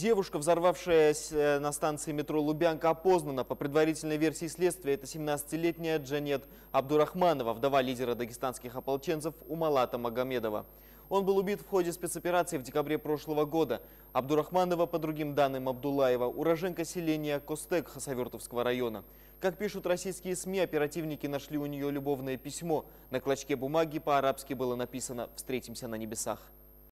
Девушка, взорвавшаяся э, на станции метро Лубянка, опознана. По предварительной версии следствия, это 17-летняя Джанет Абдурахманова, вдова лидера дагестанских ополченцев Умалата Магомедова. Он был убит в ходе спецоперации в декабре прошлого года. Абдурахманова, по другим данным Абдулаева, уроженка селения Костек Хасавертовского района. Как пишут российские СМИ, оперативники нашли у нее любовное письмо. На клочке бумаги по-арабски было написано «Встретимся на небесах».